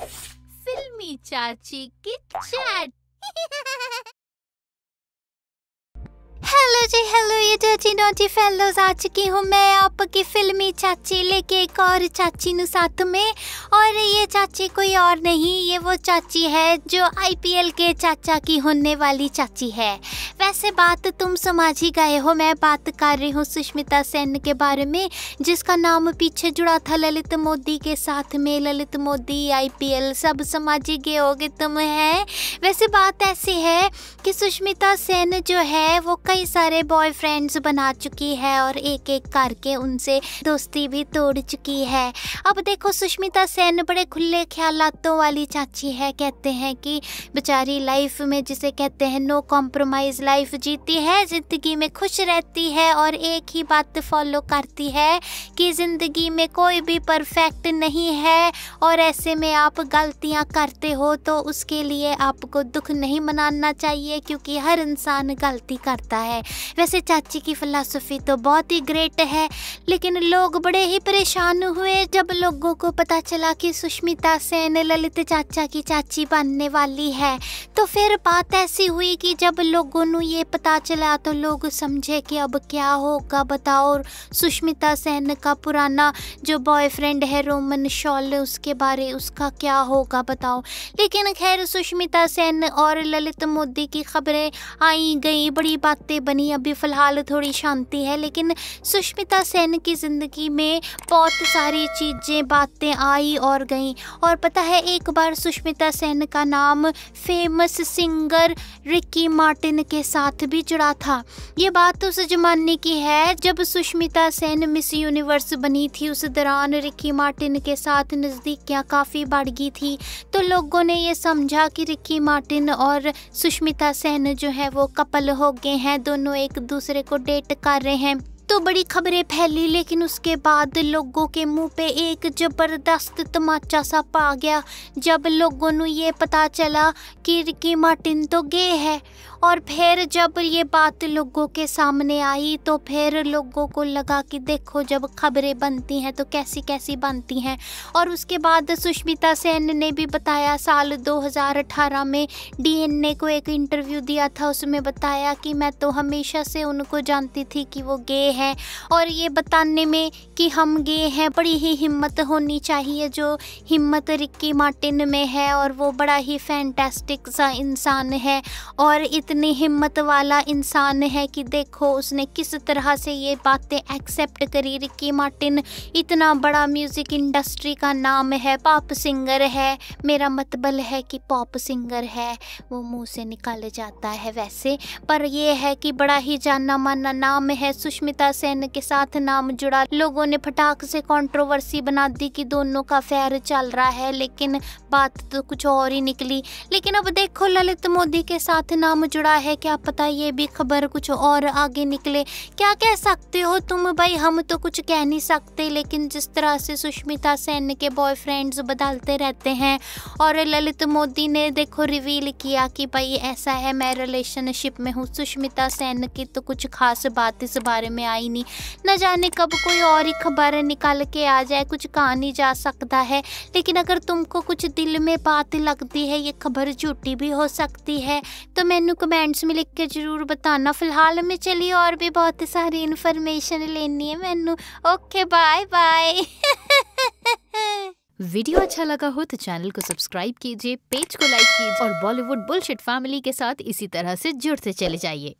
फिल्मी चाची की चैट हेलो जी हेलो ये चाची नोटी फेलोज आ चुकी हूँ मैं आपकी फिल्मी चाची लेके एक और चाची नु साथ में और ये चाची कोई और नहीं ये वो चाची है जो आईपीएल के चाचा की होने वाली चाची है वैसे बात तुम समाज ही गए हो मैं बात कर रही हूँ सुष्मिता सेन के बारे में जिसका नाम पीछे जुड़ा था ललित मोदी के साथ में ललित मोदी आईपीएल सब समाज ही गए हो तुम है वैसे बात ऐसी है कि सुष्मिता सेन जो है वो कई कई सारे बॉयफ्रेंड्स बना चुकी है और एक एक करके उनसे दोस्ती भी तोड़ चुकी है अब देखो सुष्मिता सेन बड़े खुले ख्यालातों वाली चाची है कहते हैं कि बेचारी लाइफ में जिसे कहते हैं नो कॉम्प्रोमाइज लाइफ जीती है ज़िंदगी में खुश रहती है और एक ही बात फॉलो करती है कि ज़िंदगी में कोई भी परफेक्ट नहीं है और ऐसे में आप गलतियाँ करते हो तो उसके लिए आपको दुख नहीं मनाना चाहिए क्योंकि हर इंसान गलती करता है है वैसे चाची की फ़िलासफ़ी तो बहुत ही ग्रेट है लेकिन लोग बड़े ही परेशान हुए जब लोगों को पता चला कि सुष्मिता सेन ललित चाचा की चाची बनने वाली है तो फिर बात ऐसी हुई कि जब लोगों ने ये पता चला तो लोग समझे कि अब क्या होगा बताओ और सुष्मिता सेन का पुराना जो बॉयफ्रेंड है रोमन शॉल उसके बारे उसका क्या होगा बताओ लेकिन खैर सुष्मिता सेन और ललित मोदी की खबरें आई गई बड़ी बातें बनी अभी फ़िलहाल थोड़ी शांति है लेकिन सुष्मिता सेन की ज़िंदगी में बहुत सारी चीज़ें बातें आई और गई और पता है एक बार सुष्मिता सेन का नाम फेमस सिंगर रिकी मार्टिन के साथ भी जुड़ा था ये बात उस जमाने की है जब सुष्मिता सेन मिस यूनिवर्स बनी थी उस दौरान रिकी मार्टिन के साथ नज़दीकियाँ काफ़ी बढ़ गई थी तो लोगों ने ये समझा कि रिकी मार्टिन और सुष्मिता सेन जो है वो कपल हो गए हैं दोनों एक दूसरे को डेट कर रहे हैं तो बड़ी खबरें फैली लेकिन उसके बाद लोगों के मुंह पे एक जबरदस्त तमाचा सा पा गया जब लोगों ने ये पता चला कि रिकी मार्टिन तो गे है और फिर जब ये बात लोगों के सामने आई तो फिर लोगों को लगा कि देखो जब खबरें बनती हैं तो कैसी कैसी बनती हैं और उसके बाद सुष्मिता सेन ने भी बताया साल 2018 में डीएनए को एक इंटरव्यू दिया था उसमें बताया कि मैं तो हमेशा से उनको जानती थी कि वो गे है है और ये बताने में कि हम गए हैं बड़ी ही हिम्मत होनी चाहिए जो हिम्मत रिक्की मार्टिन में है और वो बड़ा ही फैंटेस्टिक सा इंसान है और इतनी हिम्मत वाला इंसान है कि देखो उसने किस तरह से ये बातें एक्सेप्ट करी रिक्की मार्टिन इतना बड़ा म्यूज़िक इंडस्ट्री का नाम है पॉप सिंगर है मेरा मतबल है कि पॉप सिंगर है वो मुँह से निकाल जाता है वैसे पर यह है कि बड़ा ही जाना माना नाम है सुष्मिता अमृता सेन के साथ नाम जुड़ा लोगों ने फटाक से कंट्रोवर्सी बना दी कि दोनों का फेयर चल रहा है लेकिन बात तो कुछ और ही निकली लेकिन अब देखो ललित मोदी के साथ नाम जुड़ा है क्या पता ये भी खबर कुछ और आगे निकले क्या कह सकते हो तुम भाई हम तो कुछ कह नहीं सकते लेकिन जिस तरह से सुष्मिता सेन के बॉयफ्रेंड्स बदलते रहते हैं और ललित मोदी ने देखो रिवील किया कि भाई ऐसा है मैं रिलेशनशिप में हूँ सुष्मिता सेन की तो कुछ खास बात इस बारे में आई नहीं न जाने कब कोई और ही खबर निकल के आ जाए कुछ कहा नहीं जा सकता है लेकिन अगर तुमको कुछ दिल में बात लगती है ये खबर झूठी भी हो सकती है तो मैनू कमेंट्स में लिख के ज़रूर बताना फ़िलहाल में चलिए और भी बहुत सारी इन्फॉर्मेशन लेनी है मैनू ओके बाय बाय वीडियो अच्छा लगा हो तो चैनल को सब्सक्राइब कीजिए पेज को लाइक कीजिए और बॉलीवुड बुलशिट फैमिली के साथ इसी तरह से जुड़ते चले जाइए